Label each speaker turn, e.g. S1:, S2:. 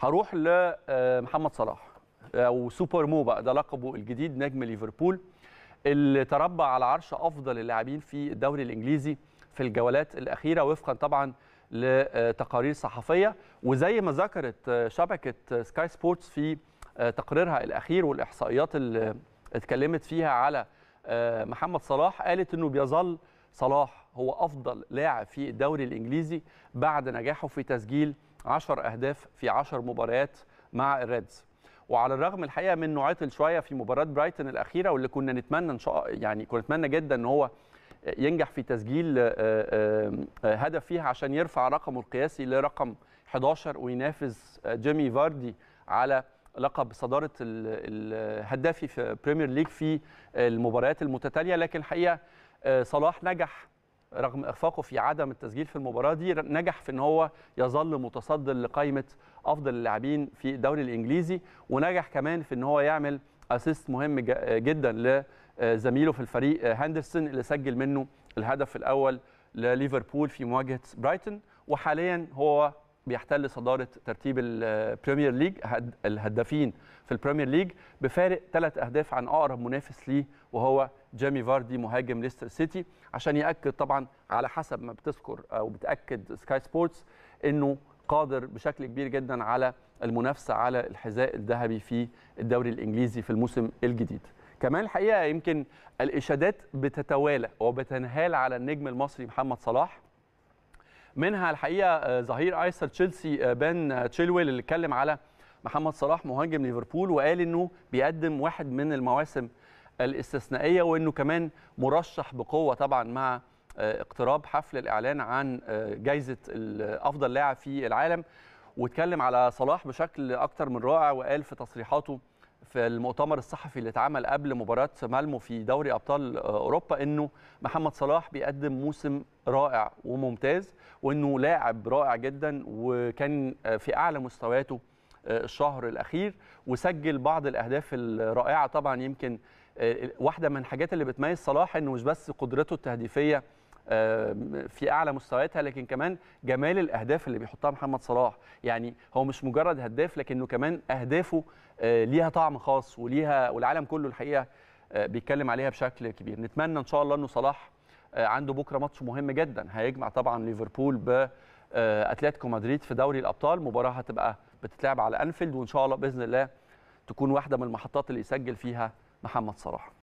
S1: هروح لمحمد آه، صلاح آه، او سوبر مو بقى ده لقبه الجديد نجم ليفربول اللي تربع على عرش افضل اللاعبين في الدوري الانجليزي في الجولات الاخيره وفقا طبعا لتقارير صحفيه وزي ما ذكرت آه، شبكه سكاي سبورتس في تقريرها الاخير والاحصائيات اللي اتكلمت فيها على محمد صلاح قالت انه بيظل صلاح هو افضل لاعب في الدوري الانجليزي بعد نجاحه في تسجيل 10 اهداف في 10 مباريات مع الريدز وعلى الرغم الحقيقه من انه عطل شويه في مباراه برايتون الاخيره واللي كنا نتمنى ان شاء يعني كنا نتمنى جدا ان هو ينجح في تسجيل آه، آه، آه، هدف فيها عشان يرفع رقمه القياسي لرقم 11 وينافس جيمي فاردي على لقب صداره الهدافي في بريمير ليج في المباريات المتتاليه لكن الحقيقه صلاح نجح رغم اخفاقه في عدم التسجيل في المباراه دي نجح في ان هو يظل متصدر لقائمه افضل اللاعبين في الدوري الانجليزي ونجح كمان في ان هو يعمل اسيست مهم جدا لزميله في الفريق هاندرسون اللي سجل منه الهدف الاول لليفربول في مواجهه برايتون وحاليا هو بيحتل صداره ترتيب البريمير ليج الهدافين في البريمير ليج بفارق ثلاث اهداف عن اقرب منافس ليه وهو جيمي فاردي مهاجم ليستر سيتي عشان ياكد طبعا على حسب ما بتذكر او بتاكد سكاي سبورتس انه قادر بشكل كبير جدا على المنافسه على الحذاء الذهبي في الدوري الانجليزي في الموسم الجديد. كمان الحقيقه يمكن الاشادات بتتوالى وبتنهال على النجم المصري محمد صلاح منها الحقيقه آه، ظهير ايسر تشيلسي آه، بان آه، تشيلويل اللي اتكلم على محمد صلاح مهاجم ليفربول وقال انه بيقدم واحد من المواسم الاستثنائيه وانه كمان مرشح بقوه طبعا مع اقتراب حفل الاعلان عن جائزه افضل لاعب في العالم واتكلم على صلاح بشكل اكثر من رائع وقال في تصريحاته في المؤتمر الصحفي اللي اتعمل قبل مباراه مالمو في دوري ابطال اوروبا انه محمد صلاح بيقدم موسم رائع وممتاز وانه لاعب رائع جدا وكان في اعلى مستوياته الشهر الاخير وسجل بعض الاهداف الرائعه طبعا يمكن آه، واحده من الحاجات اللي بتميز صلاح انه مش بس قدرته التهديفيه في اعلى مستوياتها لكن كمان جمال الاهداف اللي بيحطها محمد صلاح يعني هو مش مجرد هداف لكنه كمان اهدافه آه، ليها طعم خاص وليها والعالم كله الحقيقه آه، بيتكلم عليها بشكل كبير نتمنى ان شاء الله انه صلاح آه، عنده بكره ماتش مهم جدا هيجمع طبعا ليفربول ب اتلتيكو مدريد في دوري الابطال مباراه هتبقى بتتلعب على انفيلد وان شاء الله باذن الله تكون واحده من المحطات اللي يسجل فيها محمد صلاح